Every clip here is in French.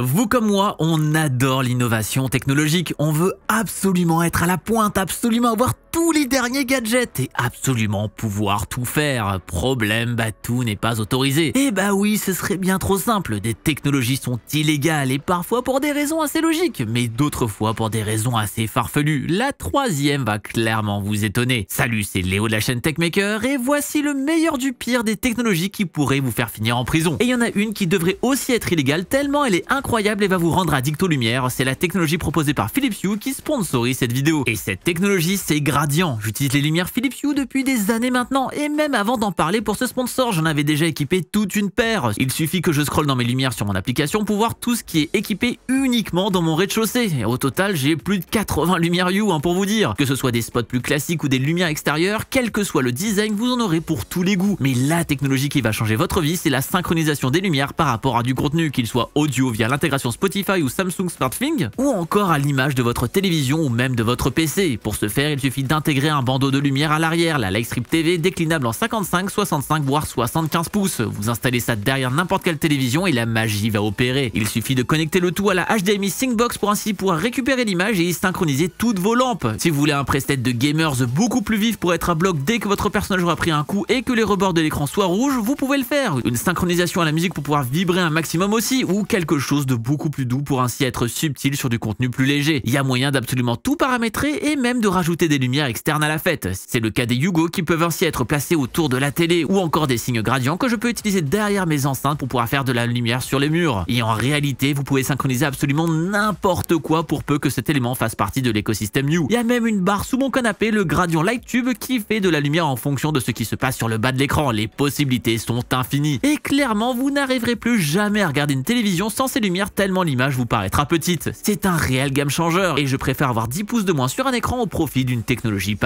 Vous comme moi, on adore l'innovation technologique, on veut absolument être à la pointe, absolument avoir tous les derniers gadgets et absolument pouvoir tout faire. Problème, bah tout n'est pas autorisé. Eh bah oui, ce serait bien trop simple. Des technologies sont illégales et parfois pour des raisons assez logiques, mais d'autres fois pour des raisons assez farfelues. La troisième va clairement vous étonner. Salut, c'est Léo de la chaîne Techmaker et voici le meilleur du pire des technologies qui pourraient vous faire finir en prison. Et il y en a une qui devrait aussi être illégale tellement elle est incroyable et va vous rendre addict aux lumières. C'est la technologie proposée par Philips Hue qui sponsorise cette vidéo. Et cette technologie, c'est grâce J'utilise les lumières Philips Hue depuis des années maintenant et même avant d'en parler pour ce sponsor, j'en avais déjà équipé toute une paire. Il suffit que je scrolle dans mes lumières sur mon application pour voir tout ce qui est équipé uniquement dans mon rez-de-chaussée. Et au total, j'ai plus de 80 lumières Hue hein, pour vous dire. Que ce soit des spots plus classiques ou des lumières extérieures, quel que soit le design, vous en aurez pour tous les goûts. Mais la technologie qui va changer votre vie, c'est la synchronisation des lumières par rapport à du contenu, qu'il soit audio via l'intégration Spotify ou Samsung SmartThings, ou encore à l'image de votre télévision ou même de votre PC. Pour ce faire, il suffit intégrer un bandeau de lumière à l'arrière, la Lightstrip TV déclinable en 55, 65 voire 75 pouces. Vous installez ça derrière n'importe quelle télévision et la magie va opérer. Il suffit de connecter le tout à la HDMI Syncbox pour ainsi pouvoir récupérer l'image et y synchroniser toutes vos lampes. Si vous voulez un preset de gamers beaucoup plus vif pour être à bloc dès que votre personnage aura pris un coup et que les rebords de l'écran soient rouges, vous pouvez le faire. Une synchronisation à la musique pour pouvoir vibrer un maximum aussi ou quelque chose de beaucoup plus doux pour ainsi être subtil sur du contenu plus léger. Il y a moyen d'absolument tout paramétrer et même de rajouter des lumières externe à la fête. C'est le cas des Yugo qui peuvent ainsi être placés autour de la télé ou encore des signes gradients que je peux utiliser derrière mes enceintes pour pouvoir faire de la lumière sur les murs. Et en réalité, vous pouvez synchroniser absolument n'importe quoi pour peu que cet élément fasse partie de l'écosystème new. Il y a même une barre sous mon canapé, le gradient light tube qui fait de la lumière en fonction de ce qui se passe sur le bas de l'écran. Les possibilités sont infinies. Et clairement, vous n'arriverez plus jamais à regarder une télévision sans ces lumières tellement l'image vous paraîtra petite. C'est un réel game changer et je préfère avoir 10 pouces de moins sur un écran au profit d'une technologie technologie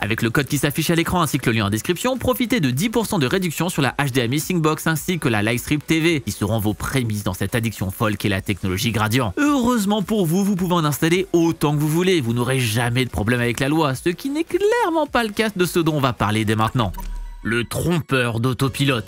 Avec le code qui s'affiche à l'écran ainsi que le lien en description, profitez de 10% de réduction sur la HDMI Box ainsi que la Livestream TV, qui seront vos prémices dans cette addiction folle qu'est la technologie gradient. Heureusement pour vous, vous pouvez en installer autant que vous voulez, vous n'aurez jamais de problème avec la loi, ce qui n'est clairement pas le cas de ce dont on va parler dès maintenant. Le trompeur d'autopilote.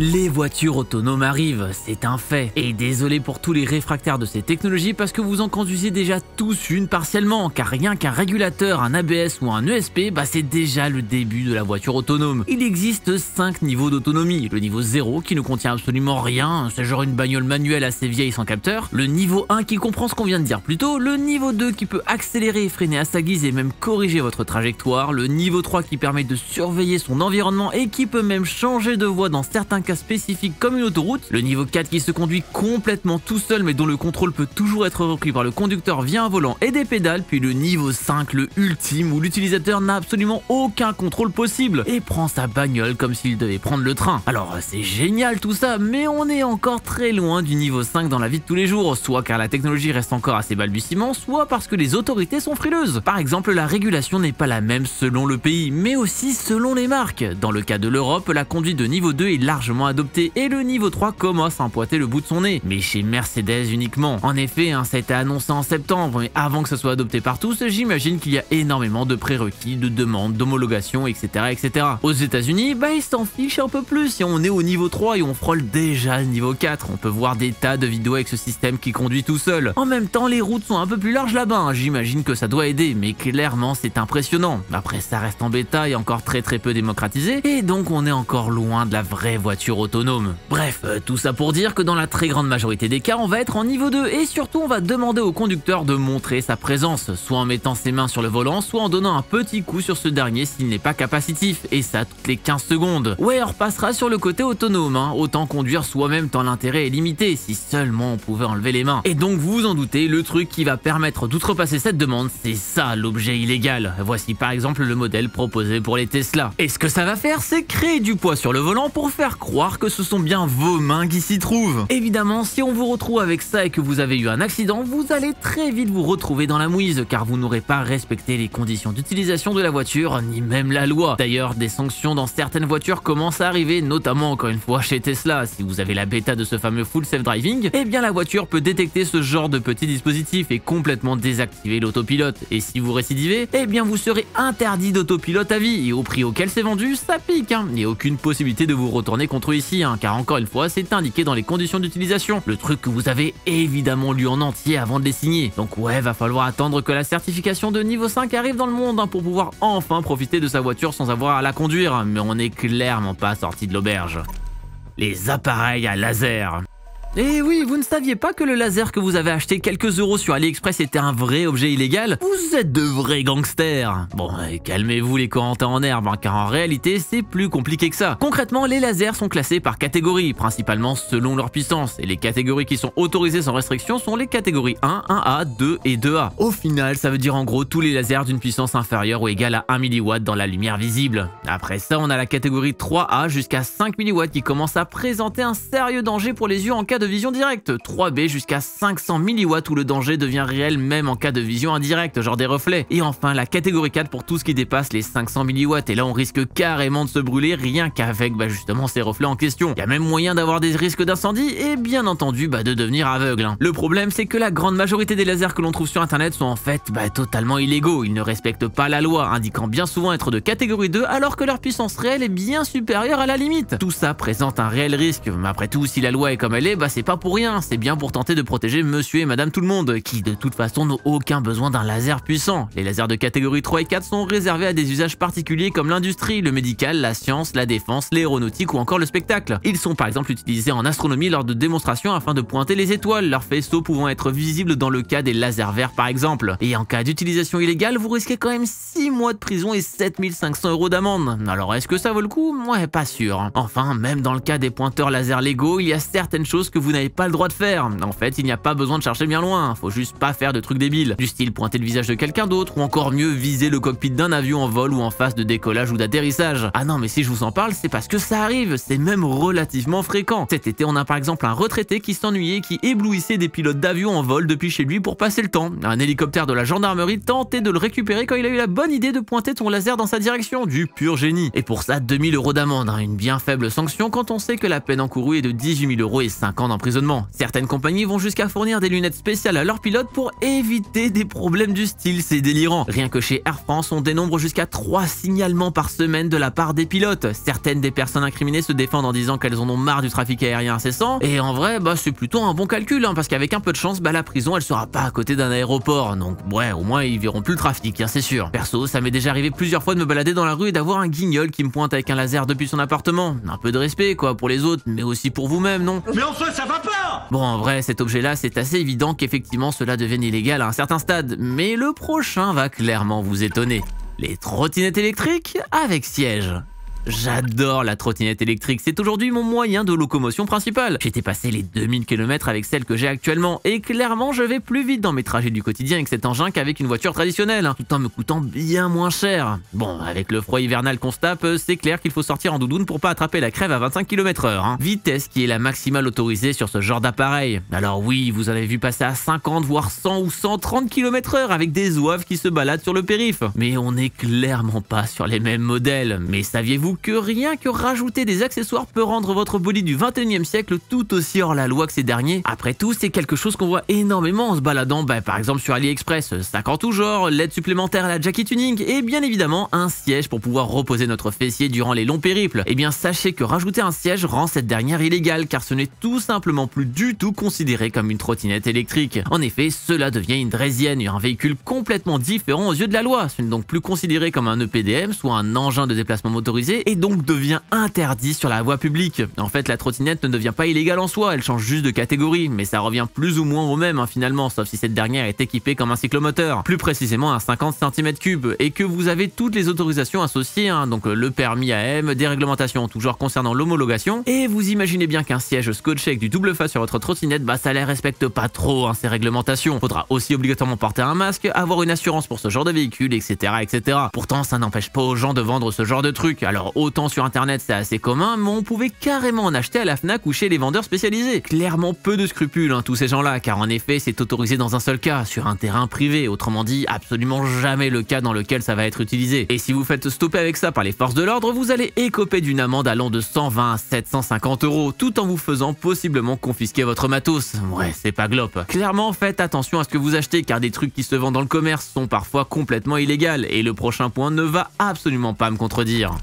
Les voitures autonomes arrivent, c'est un fait. Et désolé pour tous les réfractaires de ces technologies parce que vous en conduisez déjà tous une partiellement, car rien qu'un régulateur, un ABS ou un ESP, bah c'est déjà le début de la voiture autonome. Il existe 5 niveaux d'autonomie. Le niveau 0 qui ne contient absolument rien, c'est genre une bagnole manuelle assez vieille sans capteur. Le niveau 1 qui comprend ce qu'on vient de dire plus tôt. Le niveau 2 qui peut accélérer et freiner à sa guise et même corriger votre trajectoire. Le niveau 3 qui permet de surveiller son environnement et qui peut même changer de voie dans certains cas spécifiques comme une autoroute. Le niveau 4 qui se conduit complètement tout seul mais dont le contrôle peut toujours être repris par le conducteur via un volant et des pédales, puis le niveau 5, le ultime, où l'utilisateur n'a absolument aucun contrôle possible et prend sa bagnole comme s'il devait prendre le train. Alors c'est génial tout ça, mais on est encore très loin du niveau 5 dans la vie de tous les jours, soit car la technologie reste encore assez ses soit parce que les autorités sont frileuses. Par exemple, la régulation n'est pas la même selon le pays, mais aussi selon les marques. Dans le cas de l'Europe, la conduite de niveau 2 est largement adoptée et le niveau 3 commence à empoiter le bout de son nez, mais chez Mercedes uniquement. En effet, ça a été annoncé en septembre, mais avant que ça soit adopté par tous, j'imagine qu'il y a énormément de prérequis, de demandes, d'homologations, etc., etc. Aux États-Unis, bah ils s'en fichent un peu plus Si on est au niveau 3 et on frôle déjà le niveau 4. On peut voir des tas de vidéos avec ce système qui conduit tout seul. En même temps, les routes sont un peu plus larges là-bas, hein. j'imagine que ça doit aider, mais clairement c'est impressionnant. Après, ça reste en bêta et encore très très peu démocratisé, et donc on est encore loin de la vraie voiture autonome. Bref, euh, tout ça pour dire que dans la très grande majorité des cas, on va être en niveau 2 et surtout on va demander aux conducteurs de montrer sa présence, soit en mettant ses mains sur le volant, soit en donnant un petit coup sur ce dernier s'il n'est pas capacitif, et ça toutes les 15 secondes. Ouais, on passera sur le côté autonome, hein. autant conduire soi-même tant l'intérêt est limité, si seulement on pouvait enlever les mains. Et donc vous vous en doutez, le truc qui va permettre d'outrepasser cette demande, c'est ça l'objet illégal. Voici par exemple le modèle proposé pour les Tesla. Et ce que ça va faire, c'est créer du poids sur le volant pour faire croire que ce sont bien vos mains qui s'y trouvent. Évidemment, si on vous retrouve avec ça et que vous avez eu un accident, vous allez très vite vous retrouver dans la mouise car vous n'aurez pas respecté les conditions d'utilisation de la voiture ni même la loi. D'ailleurs, des sanctions dans certaines voitures commencent à arriver, notamment encore une fois chez Tesla. Si vous avez la bêta de ce fameux full self-driving, eh bien la voiture peut détecter ce genre de petit dispositif et complètement désactiver l'autopilote. Et si vous récidivez, eh bien vous serez interdit d'autopilote à vie et au prix auquel c'est vendu, ça pique. Il n'y a aucune possibilité de vous retourner contre ici, hein, car encore une fois, c'est indiqué dans les conditions d'utilisation. Le truc que vous avez évidemment lu en entier avant de les signer. Donc Ouais, va falloir attendre que la certification de niveau 5 arrive dans le monde hein, pour pouvoir enfin profiter de sa voiture sans avoir à la conduire, mais on n'est clairement pas sorti de l'auberge. Les appareils à laser eh oui, vous ne saviez pas que le laser que vous avez acheté quelques euros sur AliExpress était un vrai objet illégal Vous êtes de vrais gangsters Bon, euh, calmez-vous les Corentins en herbe, hein, car en réalité, c'est plus compliqué que ça. Concrètement, les lasers sont classés par catégorie, principalement selon leur puissance, et les catégories qui sont autorisées sans restriction sont les catégories 1, 1A, 2 et 2A. Au final, ça veut dire en gros tous les lasers d'une puissance inférieure ou égale à 1 mW dans la lumière visible. Après ça, on a la catégorie 3A jusqu'à 5 mW qui commence à présenter un sérieux danger pour les yeux en cas de vision directe, 3B jusqu'à 500 milliwatts où le danger devient réel même en cas de vision indirecte, genre des reflets. Et enfin la catégorie 4 pour tout ce qui dépasse les 500 milliwatts et là on risque carrément de se brûler rien qu'avec bah, justement ces reflets en question. Il y a même moyen d'avoir des risques d'incendie et bien entendu bah, de devenir aveugle. Hein. Le problème c'est que la grande majorité des lasers que l'on trouve sur internet sont en fait bah, totalement illégaux, ils ne respectent pas la loi, indiquant bien souvent être de catégorie 2 alors que leur puissance réelle est bien supérieure à la limite. Tout ça présente un réel risque, mais après tout si la loi est comme elle est, bah, c'est pas pour rien, c'est bien pour tenter de protéger monsieur et madame tout le monde, qui de toute façon n'ont aucun besoin d'un laser puissant. Les lasers de catégorie 3 et 4 sont réservés à des usages particuliers comme l'industrie, le médical, la science, la défense, l'aéronautique ou encore le spectacle. Ils sont par exemple utilisés en astronomie lors de démonstrations afin de pointer les étoiles, leurs faisceaux pouvant être visibles dans le cas des lasers verts par exemple. Et en cas d'utilisation illégale, vous risquez quand même 6 mois de prison et 7500 euros d'amende. Alors est-ce que ça vaut le coup Moi, ouais, pas sûr. Enfin, même dans le cas des pointeurs laser Lego, il y a certaines choses que vous n'avez pas le droit de faire. En fait, il n'y a pas besoin de chercher bien loin, faut juste pas faire de trucs débiles, du style pointer le visage de quelqu'un d'autre, ou encore mieux viser le cockpit d'un avion en vol ou en phase de décollage ou d'atterrissage. Ah non, mais si je vous en parle, c'est parce que ça arrive, c'est même relativement fréquent. Cet été, on a par exemple un retraité qui s'ennuyait, qui éblouissait des pilotes d'avion en vol depuis chez lui pour passer le temps. Un hélicoptère de la gendarmerie tentait de le récupérer quand il a eu la bonne idée de pointer ton laser dans sa direction, du pur génie. Et pour ça, 2000 euros d'amende, hein. une bien faible sanction quand on sait que la peine encourue est de 18 000 euros et 50 d'emprisonnement. Certaines compagnies vont jusqu'à fournir des lunettes spéciales à leurs pilotes pour éviter des problèmes du style, c'est délirant. Rien que chez Air France, on dénombre jusqu'à 3 signalements par semaine de la part des pilotes. Certaines des personnes incriminées se défendent en disant qu'elles en ont marre du trafic aérien incessant, et en vrai, bah c'est plutôt un bon calcul, hein, parce qu'avec un peu de chance, bah la prison elle sera pas à côté d'un aéroport, donc ouais, au moins ils verront plus le trafic, hein, c'est sûr. Perso, ça m'est déjà arrivé plusieurs fois de me balader dans la rue et d'avoir un guignol qui me pointe avec un laser depuis son appartement. Un peu de respect, quoi, pour les autres, mais aussi pour vous-même, non ça va Bon, en vrai, cet objet-là, c'est assez évident qu'effectivement cela devienne illégal à un certain stade, mais le prochain va clairement vous étonner. Les trottinettes électriques avec siège. J'adore la trottinette électrique, c'est aujourd'hui mon moyen de locomotion principale. J'ai dépassé les 2000 km avec celle que j'ai actuellement et clairement je vais plus vite dans mes trajets du quotidien avec cet engin qu'avec une voiture traditionnelle, tout en me coûtant bien moins cher. Bon, avec le froid hivernal qu'on se tape, c'est clair qu'il faut sortir en doudoune pour pas attraper la crève à 25 km/h. Hein. Vitesse qui est la maximale autorisée sur ce genre d'appareil. Alors oui, vous avez vu passer à 50 voire 100 ou 130 km/h avec des oeufs qui se baladent sur le périph. Mais on n'est clairement pas sur les mêmes modèles. Mais saviez-vous que euh, rien que rajouter des accessoires peut rendre votre body du 21e siècle tout aussi hors la loi que ces derniers. Après tout, c'est quelque chose qu'on voit énormément en se baladant, bah, par exemple sur AliExpress, 50 euh, tout genre, l'aide supplémentaire à la Jackie Tuning et bien évidemment un siège pour pouvoir reposer notre fessier durant les longs périples. Et eh bien sachez que rajouter un siège rend cette dernière illégale car ce n'est tout simplement plus du tout considéré comme une trottinette électrique. En effet, cela devient une draisienne, un véhicule complètement différent aux yeux de la loi. Ce n'est donc plus considéré comme un EPDM, soit un engin de déplacement motorisé et donc devient interdit sur la voie publique. En fait, la trottinette ne devient pas illégale en soi, elle change juste de catégorie, mais ça revient plus ou moins au même hein, finalement, sauf si cette dernière est équipée comme un cyclomoteur, plus précisément un 50 cm3, et que vous avez toutes les autorisations associées, hein, donc euh, le permis AM, des réglementations toujours concernant l'homologation, et vous imaginez bien qu'un siège scotché avec du double face sur votre trottinette, bah ça les respecte pas trop hein, ces réglementations. Faudra aussi obligatoirement porter un masque, avoir une assurance pour ce genre de véhicule, etc. etc. Pourtant, ça n'empêche pas aux gens de vendre ce genre de truc. Alors autant sur internet c'est assez commun, mais on pouvait carrément en acheter à la FNAC ou chez les vendeurs spécialisés. Clairement peu de scrupules hein, tous ces gens-là, car en effet c'est autorisé dans un seul cas, sur un terrain privé, autrement dit absolument jamais le cas dans lequel ça va être utilisé. Et si vous faites stopper avec ça par les forces de l'ordre, vous allez écoper d'une amende allant de 120 à 750 euros, tout en vous faisant possiblement confisquer votre matos. Ouais, c'est pas glope. Clairement, faites attention à ce que vous achetez, car des trucs qui se vendent dans le commerce sont parfois complètement illégaux, et le prochain point ne va absolument pas me contredire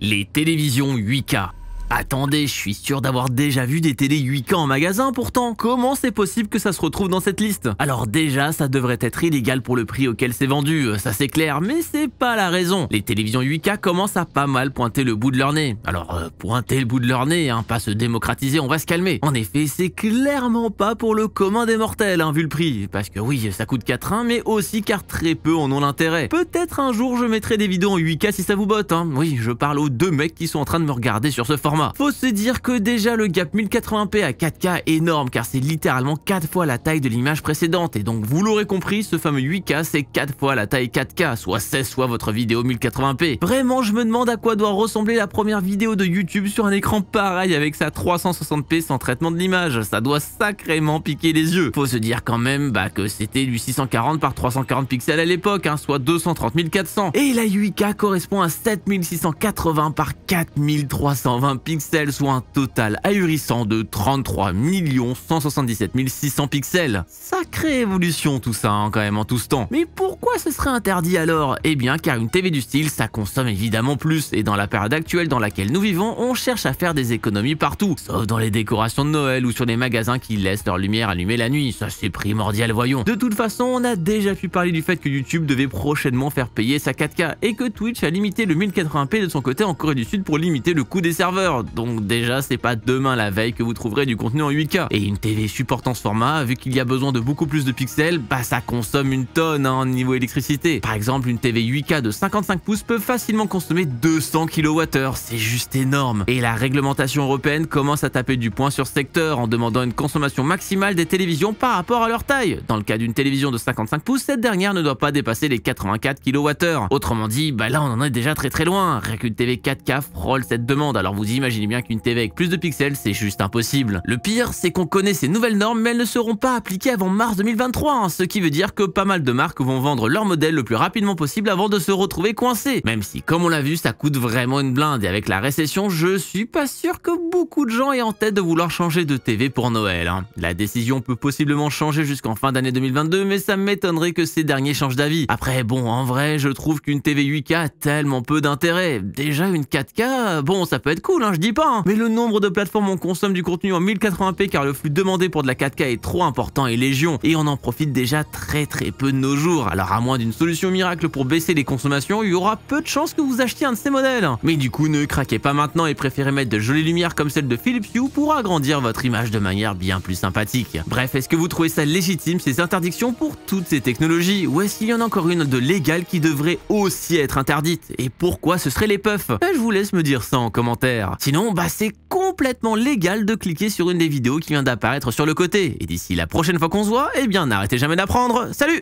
les télévisions 8K, Attendez, je suis sûr d'avoir déjà vu des télés 8K en magasin pourtant. Comment c'est possible que ça se retrouve dans cette liste Alors déjà, ça devrait être illégal pour le prix auquel c'est vendu, ça c'est clair, mais c'est pas la raison. Les télévisions 8K commencent à pas mal pointer le bout de leur nez. Alors, euh, pointer le bout de leur nez, hein, pas se démocratiser, on va se calmer. En effet, c'est clairement pas pour le commun des mortels, hein, vu le prix. Parce que oui, ça coûte 4-1, mais aussi car très peu en ont l'intérêt. Peut-être un jour je mettrai des vidéos en 8K si ça vous botte, hein. Oui, je parle aux deux mecs qui sont en train de me regarder sur ce format. Faut se dire que déjà le gap 1080p à 4K est énorme car c'est littéralement 4 fois la taille de l'image précédente et donc vous l'aurez compris, ce fameux 8K c'est 4 fois la taille 4K, soit 16 fois votre vidéo 1080p. Vraiment je me demande à quoi doit ressembler la première vidéo de YouTube sur un écran pareil avec sa 360p sans traitement de l'image, ça doit sacrément piquer les yeux. Faut se dire quand même bah, que c'était du 640 par 340 pixels à l'époque, hein, soit 230 400. Et la 8K correspond à 7680 par 4320 pixels, soit un total ahurissant de 33 177 600 pixels. Sacrée évolution tout ça hein, quand même en tout ce temps. Mais pourquoi ce serait interdit alors Eh bien car une TV du style ça consomme évidemment plus et dans la période actuelle dans laquelle nous vivons on cherche à faire des économies partout, sauf dans les décorations de Noël ou sur les magasins qui laissent leur lumière allumée la nuit, ça c'est primordial voyons. De toute façon on a déjà pu parler du fait que YouTube devait prochainement faire payer sa 4K et que Twitch a limité le 1080p de son côté en Corée du Sud pour limiter le coût des serveurs donc déjà c'est pas demain la veille que vous trouverez du contenu en 8K. Et une TV supportant ce format, vu qu'il y a besoin de beaucoup plus de pixels, bah ça consomme une tonne en hein, niveau électricité. Par exemple, une TV 8K de 55 pouces peut facilement consommer 200 kWh, c'est juste énorme. Et la réglementation européenne commence à taper du poing sur ce secteur en demandant une consommation maximale des télévisions par rapport à leur taille. Dans le cas d'une télévision de 55 pouces, cette dernière ne doit pas dépasser les 84 kWh. Autrement dit, bah là on en est déjà très très loin. Rien qu'une TV 4K frôle cette demande, alors vous imaginez imaginez bien qu'une TV avec plus de pixels, c'est juste impossible. Le pire, c'est qu'on connaît ces nouvelles normes, mais elles ne seront pas appliquées avant mars 2023, hein, ce qui veut dire que pas mal de marques vont vendre leur modèle le plus rapidement possible avant de se retrouver coincés. Même si, comme on l'a vu, ça coûte vraiment une blinde, et avec la récession, je suis pas sûr que beaucoup de gens aient en tête de vouloir changer de TV pour Noël. Hein. La décision peut possiblement changer jusqu'en fin d'année 2022, mais ça m'étonnerait que ces derniers changent d'avis. Après, bon, en vrai, je trouve qu'une TV 8K a tellement peu d'intérêt. Déjà, une 4K, bon, ça peut être cool, hein, je dis pas, hein. mais le nombre de plateformes on consomme du contenu en 1080p car le flux demandé pour de la 4K est trop important et légion, et on en profite déjà très très peu de nos jours. Alors à moins d'une solution miracle pour baisser les consommations, il y aura peu de chances que vous achetiez un de ces modèles. Mais du coup, ne craquez pas maintenant et préférez mettre de jolies lumières comme celle de Philips Hue pour agrandir votre image de manière bien plus sympathique. Bref, est-ce que vous trouvez ça légitime ces interdictions pour toutes ces technologies Ou est-ce qu'il y en a encore une de légale qui devrait aussi être interdite Et pourquoi ce serait les puffs ben, Je vous laisse me dire ça en commentaire. Sinon, bah c'est complètement légal de cliquer sur une des vidéos qui vient d'apparaître sur le côté. Et d'ici la prochaine fois qu'on se voit, eh bien n'arrêtez jamais d'apprendre. Salut